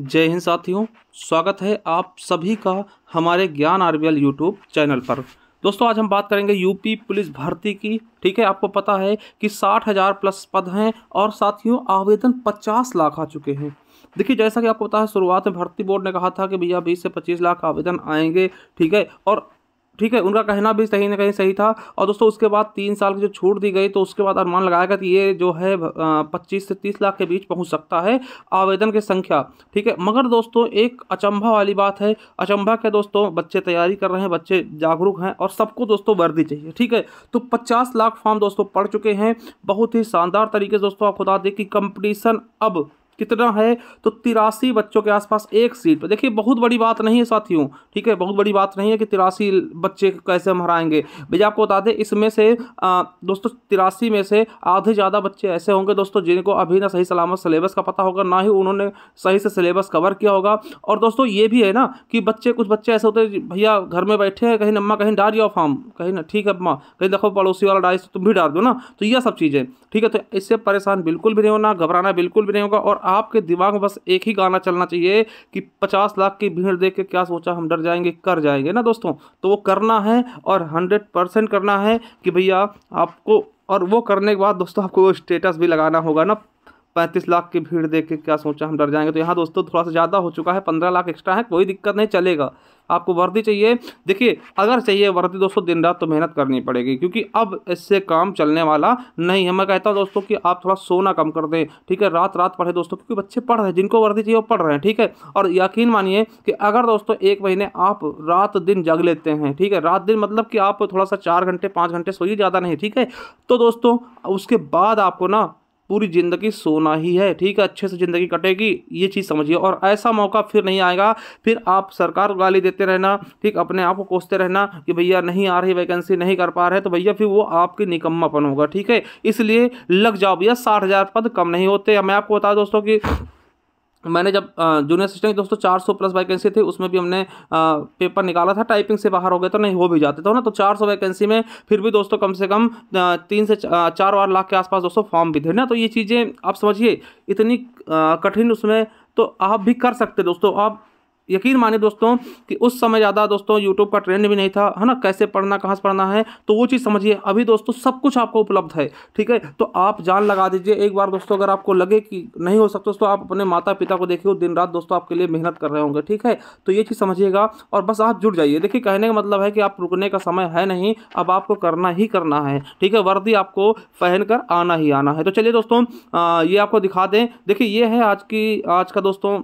जय हिंद साथियों स्वागत है आप सभी का हमारे ज्ञान आरबीएल यूट्यूब चैनल पर दोस्तों आज हम बात करेंगे यूपी पुलिस भर्ती की ठीक है आपको पता है कि साठ हज़ार प्लस पद हैं और साथियों आवेदन पचास लाख आ चुके हैं देखिए जैसा कि आपको पता है शुरुआत में भर्ती बोर्ड ने कहा था कि भैया बीस से पच्चीस लाख आवेदन आएंगे ठीक है और ठीक है उनका कहना भी सही ना कहीं सही था और दोस्तों उसके बाद तीन साल की जो छूट दी गई तो उसके बाद अनुमान गया कि ये जो है पच्चीस से तीस लाख के बीच पहुँच सकता है आवेदन की संख्या ठीक है मगर दोस्तों एक अचंभा वाली बात है अचंभा के दोस्तों बच्चे तैयारी कर रहे हैं बच्चे जागरूक हैं और सबको दोस्तों वर्दी चाहिए ठीक है तो पचास लाख फॉर्म दोस्तों पढ़ चुके हैं बहुत ही शानदार तरीके से दोस्तों आपको बता दें कि कंपटीशन अब कितना है तो तिरासी बच्चों के आसपास एक सीट पर देखिए बहुत बड़ी बात नहीं है साथियों ठीक है बहुत बड़ी बात नहीं है कि तिरासी बच्चे कैसे हम हराएंगे भैया आपको बता दें इसमें से आ, दोस्तों तिरासी में से आधे ज़्यादा बच्चे ऐसे होंगे दोस्तों जिनको अभी ना सही सलामत सलेबस का पता होगा ना ही उन्होंने सही से सलेबस कवर किया होगा और दोस्तों ये भी है ना कि बच्चे कुछ बच्चे ऐसे होते हैं भैया घर में बैठे हैं कहीं अम्मा कहीं डाल रही फॉर्म कहीं ना ठीक है अम्मा कहीं देखो पड़ोसी वाला डाल तुम भी डाल दो ना तो यह सब चीज़ें ठीक है तो इससे परेशान बिल्कुल भी नहीं होना घबराना बिल्कुल भी नहीं होगा और आपके दिमाग में बस एक ही गाना चलना चाहिए कि पचास लाख की भीड़ देख के क्या सोचा हम डर जाएंगे कर जाएंगे ना दोस्तों तो वो करना है और हंड्रेड परसेंट करना है कि भैया आपको और वो करने के बाद दोस्तों आपको स्टेटस भी लगाना होगा ना पैंतीस लाख की भीड़ देख के क्या सोचा हम डर जाएंगे तो यहाँ दोस्तों थोड़ा सा ज़्यादा हो चुका है पंद्रह लाख एक्स्ट्रा है कोई दिक्कत नहीं चलेगा आपको वर्दी चाहिए देखिए अगर चाहिए वर्दी दोस्तों दिन रात तो मेहनत करनी पड़ेगी क्योंकि अब इससे काम चलने वाला नहीं है मैं कहता हूँ दोस्तों कि आप थोड़ा सोना कम कर दें ठीक है रात रात पढ़े दोस्तों क्योंकि बच्चे पढ़ रहे हैं जिनको वर्दी चाहिए वो पढ़ रहे हैं ठीक है और यकीन मानिए कि अगर दोस्तों एक महीने आप रात दिन जग लेते हैं ठीक है रात दिन मतलब कि आप थोड़ा सा चार घंटे पाँच घंटे सोइए ज़्यादा नहीं ठीक है तो दोस्तों उसके बाद आपको ना पूरी ज़िंदगी सोना ही है ठीक है अच्छे से ज़िंदगी कटेगी ये चीज़ समझिए और ऐसा मौका फिर नहीं आएगा फिर आप सरकार गाली देते रहना ठीक अपने आप को कोसते रहना कि भैया नहीं आ रही वैकेंसी नहीं कर पा रहे तो भैया फिर वो आपके निकम्मापन होगा ठीक है इसलिए लग जाओ भैया साठ हज़ार पद कम नहीं होते मैं आपको बता दोस्तों की मैंने जब जूनियर असिस्टेंट दोस्तों चार सौ प्लस वैकेंसी थी उसमें भी हमने पेपर निकाला था टाइपिंग से बाहर हो गए तो नहीं हो भी जाते तो ना तो चार सौ वैकेंसी में फिर भी दोस्तों कम से कम तीन से चार बार लाख के आसपास दोस्तों फॉर्म भी थे ना तो ये चीज़ें आप समझिए इतनी कठिन उसमें तो आप भी कर सकते दोस्तों आप यकीन माने दोस्तों कि उस समय ज़्यादा दोस्तों यूट्यूब का ट्रेंड भी नहीं था है ना कैसे पढ़ना कहाँ से पढ़ना है तो वो चीज़ समझिए अभी दोस्तों सब कुछ आपको उपलब्ध है ठीक है तो आप जान लगा दीजिए एक बार दोस्तों अगर आपको लगे कि नहीं हो सकता तो आप अपने माता पिता को देखिए दिन रात दोस्तों आपके लिए मेहनत कर रहे होंगे ठीक है तो ये चीज़ समझिएगा और बस आप जुड़ जाइए देखिए कहने का मतलब है कि आप रुकने का समय है नहीं अब आपको करना ही करना है ठीक है वर्दी आपको पहन कर आना ही आना है तो चलिए दोस्तों ये आपको दिखा दें देखिए ये है आज की आज का दोस्तों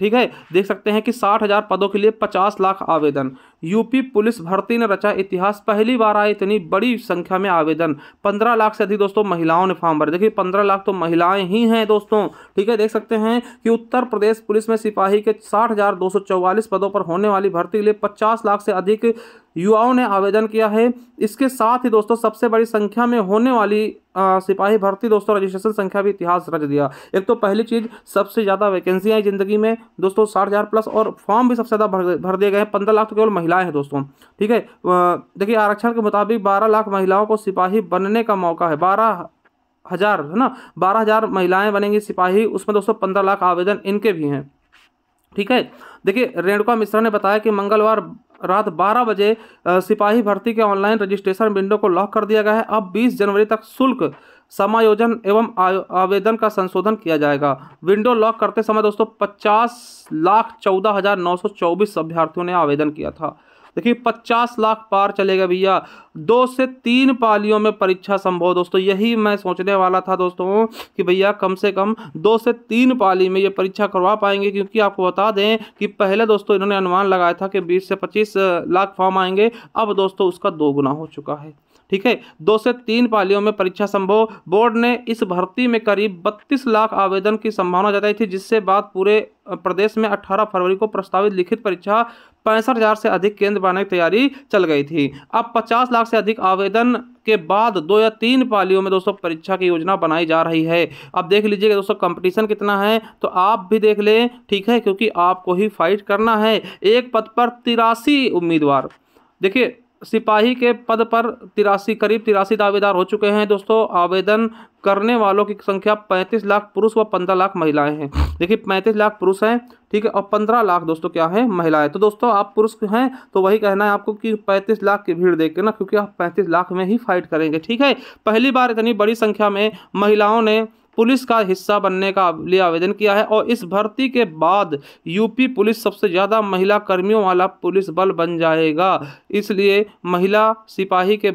ठीक है देख सकते हैं कि साठ हज़ार पदों के लिए पचास लाख आवेदन यूपी पुलिस भर्ती ने रचा इतिहास पहली बार आए इतनी बड़ी संख्या में आवेदन पंद्रह लाख से अधिक दोस्तों महिलाओं ने फॉर्म भरे देखिए पंद्रह लाख तो महिलाएं ही हैं दोस्तों ठीक है देख सकते हैं कि उत्तर प्रदेश पुलिस में सिपाही के साठ पदों पर होने वाली भर्ती के लिए पचास लाख से अधिक युवाओं ने आवेदन किया है इसके साथ ही दोस्तों सबसे बड़ी संख्या में होने वाली आ, सिपाही भर्ती दोस्तों रजिस्ट्रेशन संख्या भी इतिहास रच दिया एक तो पहली चीज़ सबसे ज़्यादा वैकेंसी आई ज़िंदगी में दोस्तों साठ हज़ार प्लस और फॉर्म भी सबसे ज़्यादा भर भर दिए गए हैं पंद्रह लाख तो केवल महिलाएं हैं दोस्तों ठीक है देखिए आरक्षण के मुताबिक बारह लाख महिलाओं को सिपाही बनने का मौका है बारह हज़ार है ना बारह हज़ार महिलाएँ बनेंगी सिपाही उसमें दोस्तों पंद्रह लाख आवेदन इनके भी हैं ठीक है देखिए रेणुका मिश्रा ने बताया कि मंगलवार रात 12 बजे सिपाही भर्ती के ऑनलाइन रजिस्ट्रेशन विंडो को लॉक कर दिया गया है अब 20 जनवरी तक शुल्क समायोजन एवं आवेदन का संशोधन किया जाएगा विंडो लॉक करते समय दोस्तों पचास लाख चौदह हज़ार नौ सौ चौबीस अभ्यर्थियों ने आवेदन किया था देखिए पचास लाख पार चलेगा भैया दो से तीन पालियों में परीक्षा संभव दोस्तों यही मैं सोचने वाला था दोस्तों कि भैया कम से कम दो से तीन पाली में ये परीक्षा करवा पाएंगे क्योंकि आपको बता दें कि पहले दोस्तों इन्होंने अनुमान लगाया था कि बीस से पच्चीस लाख फॉर्म आएंगे अब दोस्तों उसका दो गुना हो चुका है ठीक है दो से तीन पालियों में परीक्षा संभव बोर्ड ने इस भर्ती में करीब बत्तीस लाख आवेदन की संभावना जताई थी जिससे बाद पूरे प्रदेश में 18 फरवरी को प्रस्तावित लिखित परीक्षा पैंसठ हज़ार से अधिक केंद्र बनाने की तैयारी चल गई थी अब 50 लाख से अधिक आवेदन के बाद दो या तीन पालियों में दोस्तों परीक्षा की योजना बनाई जा रही है अब देख लीजिएगा दोस्तों कंपटीशन कितना है तो आप भी देख लें ठीक है क्योंकि आपको ही फाइट करना है एक पद पर तिरासी उम्मीदवार देखिए सिपाही के पद पर तिरासी करीब तिरासी दावेदार हो चुके हैं दोस्तों आवेदन करने वालों की संख्या 35 लाख पुरुष व 15 लाख महिलाएं हैं देखिए 35 लाख पुरुष हैं ठीक है और 15 लाख दोस्तों क्या है महिलाएं तो दोस्तों आप पुरुष हैं तो वही कहना है आपको कि 35 लाख की भीड़ देख के ना क्योंकि आप 35 लाख में ही फाइट करेंगे ठीक है पहली बार इतनी बड़ी संख्या में महिलाओं ने पुलिस का हिस्सा बनने का लिए आवेदन किया है और इस भर्ती के बाद यूपी पुलिस सबसे ज़्यादा महिला कर्मियों वाला पुलिस बल बन जाएगा इसलिए महिला सिपाही के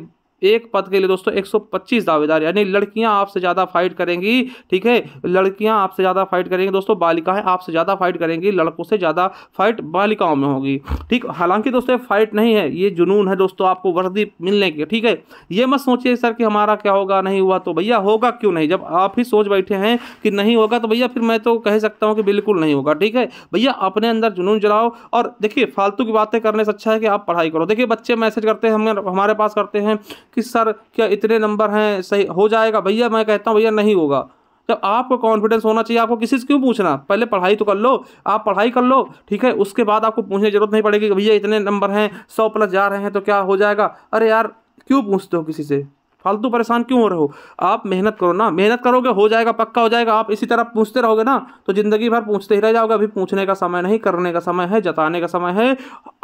एक पद के लिए दोस्तों 125 दावेदार यानी लड़कियां आपसे ज़्यादा फाइट करेंगी ठीक है लड़कियां आपसे ज़्यादा फाइट करेंगी दोस्तों बालिकाएं आपसे ज़्यादा फाइट करेंगी लड़कों से ज़्यादा फाइट बालिकाओं में होगी ठीक हालांकि दोस्तों फाइट नहीं है ये जुनून है दोस्तों आपको वर्दी मिलने की ठीक है ये मत सोचिए सर कि हमारा क्या होगा नहीं हुआ तो भैया होगा क्यों नहीं जब आप ही सोच बैठे हैं कि नहीं होगा तो भैया फिर मैं तो कह सकता हूँ कि बिल्कुल नहीं होगा ठीक है भैया अपने अंदर जुनून जलाओ और देखिए फालतू की बातें करने से अच्छा है कि आप पढ़ाई करो देखिए बच्चे मैसेज करते हैं हमारे पास करते हैं कि सर क्या इतने नंबर हैं सही हो जाएगा भैया मैं कहता हूँ भैया नहीं होगा जब आपको कॉन्फिडेंस होना चाहिए आपको किसी से क्यों पूछना पहले पढ़ाई तो कर लो आप पढ़ाई कर लो ठीक है उसके बाद आपको पूछने की जरूरत नहीं पड़ेगी कि भैया इतने नंबर हैं सौ प्लस जा रहे हैं तो क्या हो जाएगा अरे यार क्यों पूछते हो किसी से फालतू परेशान क्यों हो रहे हो आप मेहनत करो ना मेहनत करोगे हो जाएगा पक्का हो जाएगा आप इसी तरह पूछते रहोगे ना तो ज़िंदगी भर पूछते ही रह जाओगे अभी पूछने का समय नहीं करने का समय है जताने का समय है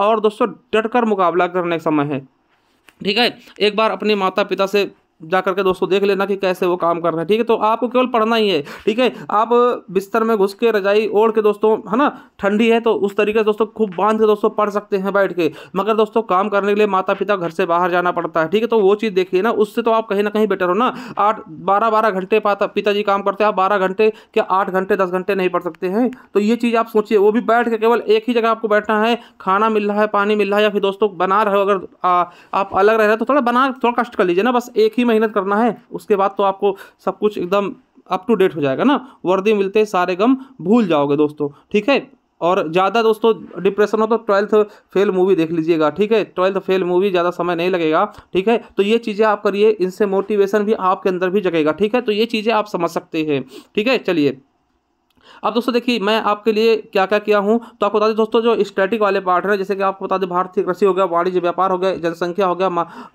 और दोस्तों डट कर मुकाबला करने का समय है ठीक है एक बार अपने माता पिता से जा करके दोस्तों देख लेना कि कैसे वो काम कर रहे हैं ठीक है तो आपको केवल पढ़ना ही है ठीक है आप बिस्तर में घुस के रजाई ओढ़ के दोस्तों है ना ठंडी है तो उस तरीके से दोस्तों खूब बांध के दोस्तों पढ़ सकते हैं बैठ के मगर दोस्तों काम करने के लिए माता पिता घर से बाहर जाना पड़ता है ठीक है तो वो चीज़ देखिए ना उससे तो आप कहीं ना कहीं बेटर हो ना आठ बारह बारह घंटे पिताजी काम करते हैं आप बारह घंटे क्या आठ घंटे दस घंटे नहीं पढ़ सकते हैं तो ये चीज़ आप सोचिए वो भी बैठ के केवल एक ही जगह आपको बैठना है खाना मिल रहा है पानी मिल रहा है या फिर दोस्तों बना रहे हो अगर आप अलग रह रहे हो तो थोड़ा बना थोड़ा कष्ट कर लीजिए ना बस एक ही मेहनत करना है उसके बाद तो आपको सब कुछ एकदम अप टू डेट हो जाएगा ना वर्दी मिलते सारे गम भूल जाओगे दोस्तों ठीक है और ज़्यादा दोस्तों डिप्रेशन हो तो ट्वेल्थ फेल मूवी देख लीजिएगा ठीक है ट्वेल्थ फेल मूवी ज़्यादा समय नहीं लगेगा ठीक है तो ये चीज़ें आप करिए इनसे मोटिवेशन भी आपके अंदर भी जगेगा ठीक है तो ये चीज़ें आप समझ सकते हैं ठीक है चलिए अब दोस्तों देखिए मैं आपके लिए क्या क्या किया हूँ तो आपको बता दें दोस्तों जो स्टैटिक वाले पार्ट हैं जैसे कि आपको बता दें भारतीय कृषि हो गया वाणिज्य व्यापार हो गया जनसंख्या हो गया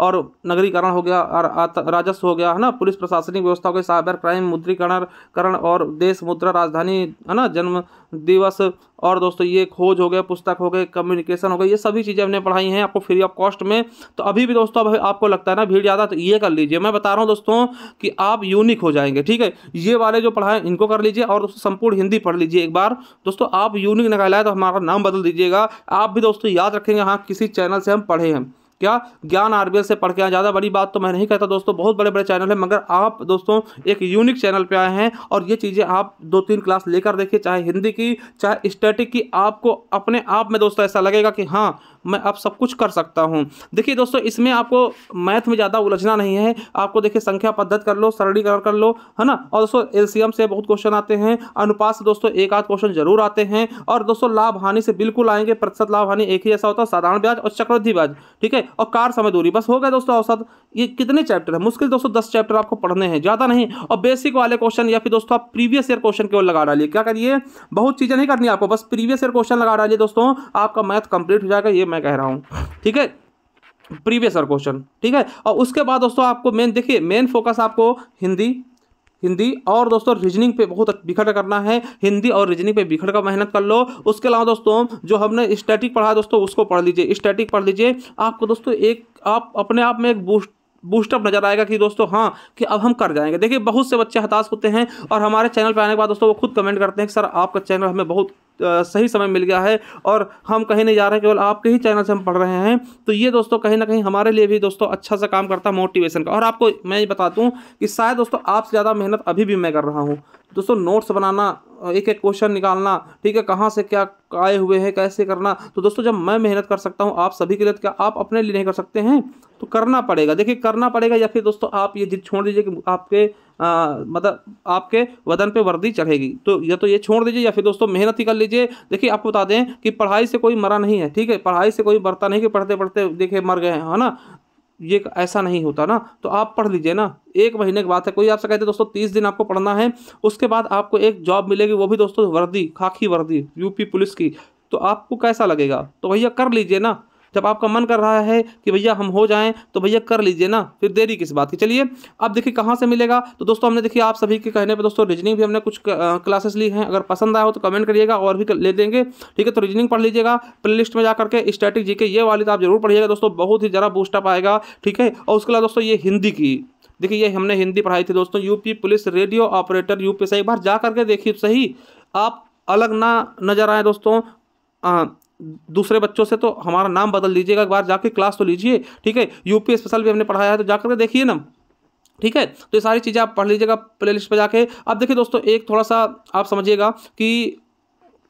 और नगरीकरण हो गया राजस्व हो गया है ना पुलिस प्रशासनिक व्यवस्था हो गई साइबर क्राइम मुद्रीकरण करण और देश मुद्रा राजधानी है ना जन्म दिवस और दोस्तों ये खोज हो गए पुस्तक हो गए कम्युनिकेशन हो गए ये सभी चीज़ें हमने पढ़ाई हैं आपको फ्री ऑफ कॉस्ट में तो अभी भी दोस्तों अब आपको लगता है ना भीड़ ज़्यादा तो ये कर लीजिए मैं बता रहा हूँ दोस्तों कि आप यूनिक हो जाएंगे ठीक है ये वाले जो पढ़ाए इनको कर लीजिए और संपूर्ण हिंदी जल्दी पढ़ लीजिए एक बार दोस्तों आप यूनिक निकाला है तो हमारा नाम बदल दीजिएगा आप भी दोस्तों याद रखेंगे हाँ किसी चैनल से हम पढ़े हैं क्या ज्ञान आरबीएल से पढ़ के आए ज़्यादा बड़ी बात तो मैं नहीं कहता दोस्तों बहुत बड़े बड़े चैनल हैं मगर आप दोस्तों एक यूनिक चैनल पर आए हैं और ये चीज़ें आप दो तीन क्लास लेकर देखिए चाहे हिंदी की चाहे स्टैटिक की आपको अपने आप में दोस्तों ऐसा लगेगा कि हाँ मैं आप सब कुछ कर सकता हूँ देखिए दोस्तों इसमें आपको मैथ में ज़्यादा उलझना नहीं है आपको देखिए संख्या पद्धत कर लो सरलीकरण कर लो है ना और दोस्तों एल से बहुत क्वेश्चन आते हैं अनुपात से दोस्तों एक आध क्वेश्चन जरूर आते हैं और दोस्तों लाभ हानि से बिल्कुल आएंगे प्रतिशत लाभ हानि एक ही ऐसा होता है साधारण ब्याज और चक्रवृद्धि ब्याज ठीक है और कार समय दूरी बस हो गया दोस्तों औसत ये कितने चैप्टर है मुश्किल दोस्तों दस चैप्टर आपको पढ़ने हैं ज़्यादा नहीं और बेसिक वाले क्वेश्चन या फिर दोस्तों आप प्रीवियस ईयर क्वेश्चन केवल लगा डालिए क्या करिए बहुत चीज़ें नहीं करनी आपको बस प्रीवियस ईयर क्वेश्चन लगा डालिए दोस्तों आपका मैथ कंप्लीट हो जाएगा ये मैं कह रहा हूँ ठीक है प्रीवियस ईयर क्वेश्चन ठीक है और उसके बाद दोस्तों आपको मेन देखिए मेन फोकस आपको हिंदी हिंदी और दोस्तों रीजनिंग पे बहुत बिखर करना है हिंदी और रीजनिंग पे बिखर कर मेहनत कर लो उसके अलावा दोस्तों जो हमने स्टैटिक पढ़ा दोस्तों उसको पढ़ लीजिए स्टैटिक पढ़ लीजिए आपको दोस्तों एक आप अपने आप में एक बूस्ट बूस्टअप नजर आएगा कि दोस्तों हाँ कि अब हम कर जाएंगे देखिए बहुत से बच्चे हताश होते हैं और हमारे चैनल पर आने के बाद दोस्तों वो खुद कमेंट करते हैं कि सर आपका चैनल हमें बहुत सही समय मिल गया है और हम कहीं नहीं जा रहे केवल आपके ही चैनल से हम पढ़ रहे हैं तो ये दोस्तों कहीं ना कहीं हमारे लिए भी दोस्तों अच्छा सा काम करता है मोटिवेशन का और आपको मैं ये बता दूँ कि शायद दोस्तों आपसे ज़्यादा मेहनत अभी भी मैं कर रहा हूँ दोस्तों नोट्स बनाना एक एक क्वेश्चन निकालना ठीक है कहाँ से क्या आए हुए हैं कैसे करना तो दोस्तों जब मैं मेहनत कर सकता हूँ आप सभी के लिए तो क्या आप अपने लिए नहीं कर सकते हैं तो करना पड़ेगा देखिए करना पड़ेगा या फिर दोस्तों आप ये जिद छोड़ दीजिए कि आपके मतलब आपके वदन पे वर्दी चढ़ेगी तो या तो ये छोड़ दीजिए या फिर दोस्तों मेहनत ही कर लीजिए देखिए आपको बता दें कि पढ़ाई से कोई मरा नहीं है ठीक है पढ़ाई से कोई मरता नहीं कि पढ़ते पढ़ते देखिए मर गए हैं है ना ये ऐसा नहीं होता ना तो आप पढ़ लीजिए ना एक महीने की बात है कोई आपसे कहते हैं दोस्तों तीस दिन आपको पढ़ना है उसके बाद आपको एक जॉब मिलेगी वो भी दोस्तों वर्दी खाकी वर्दी यूपी पुलिस की तो आपको कैसा लगेगा तो भैया कर लीजिए ना जब आपका मन कर रहा है कि भैया हम हो जाएं तो भैया कर लीजिए ना फिर देरी किस बात की चलिए अब देखिए कहाँ से मिलेगा तो दोस्तों हमने देखिए आप सभी के कहने पर दोस्तों रीजनिंग भी हमने कुछ क्लासेस ली हैं अगर पसंद आया हो तो कमेंट करिएगा और भी ले देंगे ठीक है तो रीजनिंग पढ़ लीजिएगा प्ले में जा करके स्टैटिक जी के ये वाली तो आप जरूर पढ़िएगा दोस्तों बहुत ही ज़रा बूस्टअप आएगा ठीक है और उसके अलावा दोस्तों ये हिंदी की देखिए ये हमने हिंदी पढ़ाई थी दोस्तों UP police radio operator UP से एक बार जा करके देखिए सही आप अलग ना नजर आए दोस्तों दूसरे बच्चों से तो हमारा नाम बदल दीजिएगा एक बार जाके क्लास तो लीजिए ठीक है यूपी स्पेशल भी हमने पढ़ाया है तो जाकर के देखिए ना ठीक है तो ये सारी चीज़ें आप पढ़ लीजिएगा प्ले लिस्ट पर जाके अब देखिए दोस्तों एक थोड़ा सा आप समझिएगा कि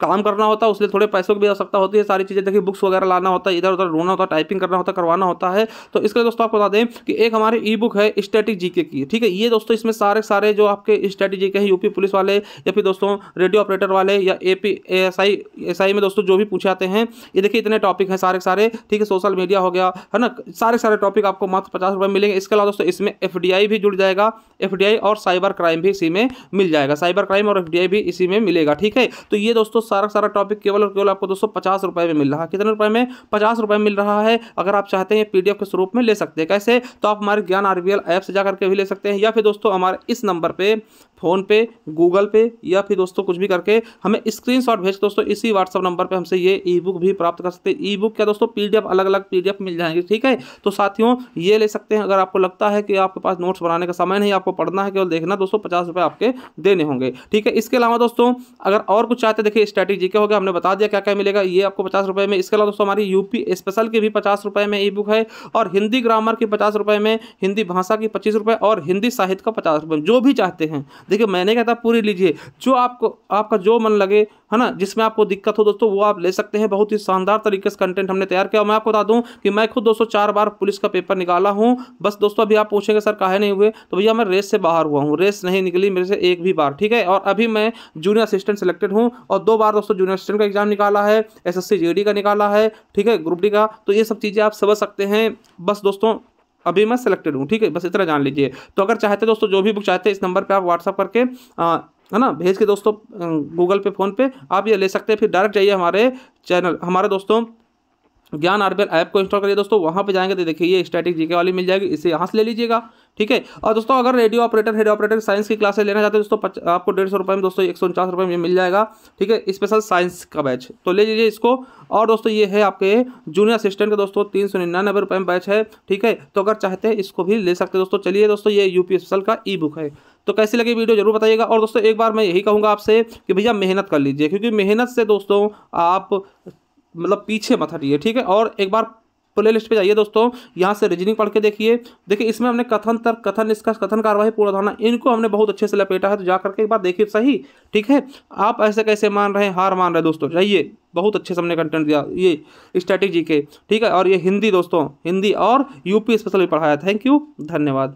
काम करना होता है उसलिए थोड़े पैसों की भी आवश्यकता होती है सारी चीज़ें देखिए बुक्स वगैरह लाना होता है इधर उधर ढूंढना होता है टाइपिंग करना होता है करवाना होता है तो इसके लिए दोस्तों आपको बता दें कि एक हमारी ई बुक है स्टैटिक जीके की ठीक है ये दोस्तों इसमें सारे सारे जो आपके स्टैटिक जीके हैं यूपी पुलिस वाले या फिर दोस्तों रेडियो ऑपरेटर वाले या A P S I S I में दोस्तों जो भी पूछे आते हैं ये देखिए इतने टॉपिक हैं सारे सारे ठीक है सोशल मीडिया हो गया है ना सारे सारे टॉपिक आपको मात्र पचास रुपये मिलेंगे इसके अलावा दोस्तों इसमें एफ भी जुड़ जाएगा एफ और साइबर क्राइम भी इसी में मिल जाएगा साइबर क्राइम और एफ भी इसी में मिलेगा ठीक है तो ये दोस्तों सारा सारा टॉपिक केवल और केवल आपको दोस्तों पचास रुपये में मिल रहा है कितने रुपए में पचास रुपये मिल रहा है अगर आप चाहते हैं पी के स्वरूप में ले सकते हैं कैसे तो आप हमारे ज्ञान आर ऐप से जा करके भी ले सकते हैं या फिर दोस्तों हमारे इस नंबर पर फ़ोनपे गूगल पे या फिर दोस्तों कुछ भी करके हमें स्क्रीन शॉट भेज दोस्तों इसी व्हाट्सअप नंबर पर हमसे ये ई बुक भी प्राप्त कर सकते हैं ई बुक क्या दोस्तों पी अलग अलग पी मिल जाएंगे ठीक है तो साथियों ये ले सकते हैं अगर आपको लगता है कि आपके पास नोट्स बनाने का समय नहीं आपको पढ़ना है केवल देखना दोस्तों पचास रुपये आपके देने होंगे ठीक है इसके अलावा दोस्तों अगर और कुछ चाहते देखिए स्ट्रैटेजी क्या हो गया हमने बता दिया क्या क्या मिलेगा ये आपको पचास रुपये में इसके अलावा दोस्तों हमारी यूपी स्पेशल की भी पचास रुपये में ई बुक है और हिंदी ग्रामर की पचास रुपये में हिंदी भाषा की पच्चीस रुपये और हिंदी साहित्य का पचास रुपये जो भी चाहते हैं देखिए मैंने कहा था पूरी लीजिए जो आपको आपका जो मन लगे है ना जिसमें आपको दिक्कत हो दोस्तों वो आप ले सकते हैं बहुत ही शानदार तरीके से कंटेंट हमने तैयार किया और मैं आपको बता दूं कि मैं खुद दोस्तों चार बार पुलिस का पेपर निकाला हूँ बस दोस्तों अभी आप पूछेंगे सर काहे नहीं हुए तो भैया मैं रेस से बाहर हुआ हूँ रेस नहीं निकली मेरे से एक भी बार ठीक है और अभी मैं जूनियर असिस्टेंट सेलेक्टेड हूँ और दो बार दोस्तों जूनियर असिस्टेंट का एग्जाम निकाला है एस एस का निकाला है ठीक है ग्रुप डी का तो ये सब चीज़ें आप समझ सकते हैं बस दोस्तों अभी मैं सेलेक्टेड हूँ ठीक है बस इतना जान लीजिए तो अगर चाहते दोस्तों जो भी बुक चाहते हैं इस नंबर पर आप व्हाट्सअप करके है ना भेज के दोस्तों गूगल पे फ़ोन पे आप ये ले सकते हैं फिर डायरेक्ट जाइए हमारे चैनल हमारे दोस्तों ज्ञान आरबीएल ऐप को इंस्टॉल करिए दोस्तों वहाँ पे जाएंगे तो देखिए ये स्टैटिक जीके वाली मिल जाएगी इसे यहाँ से ले लीजिएगा ठीक है और दोस्तों अगर radio operator head operator science की क्लासेस लेना चाहते हैं दोस्तों आपको डेढ़ सौ रुपये में दोस्तों एक सौ उनचास रुपये में मिल जाएगा ठीक है स्पेशल साइंस का बैच तो ले लीजिए इसको और दोस्तों ये है आपके जूनियर असिस्टेंट का दोस्तों तीन सौ निन्यानबे रुपये में बैच है ठीक है तो अगर चाहते हैं इसको भी ले सकते हैं दोस्तों चलिए दोस्तों ये यू पी स्पेशल का ई बुक है तो कैसी लगी वीडियो जरूर बताइएगा और दोस्तों एक बार मैं यही कहूँगा आपसे कि भैया मेहनत कर लीजिए क्योंकि मेहनत से दोस्तों आप मतलब पीछे मत हटिए ठीक है और एक बार प्ले लिस्ट पर जाइए दोस्तों यहाँ से रीजनिंग पढ़ के देखिए देखिए इसमें हमने कथन तर्क कथन निष्कर्ष कथन कार्यवाही पूरा धारणा इनको हमने बहुत अच्छे से लपेटा है तो जा करके एक बार देखिए सही ठीक है आप ऐसे कैसे मान रहे हैं हार मान रहे हैं दोस्तों जाइए बहुत अच्छे से हमने कंटेंट दिया ये स्ट्रैटेजी के ठीक है और ये हिंदी दोस्तों हिंदी और यूपी स्पेशल भी पढ़ाया थैंक यू धन्यवाद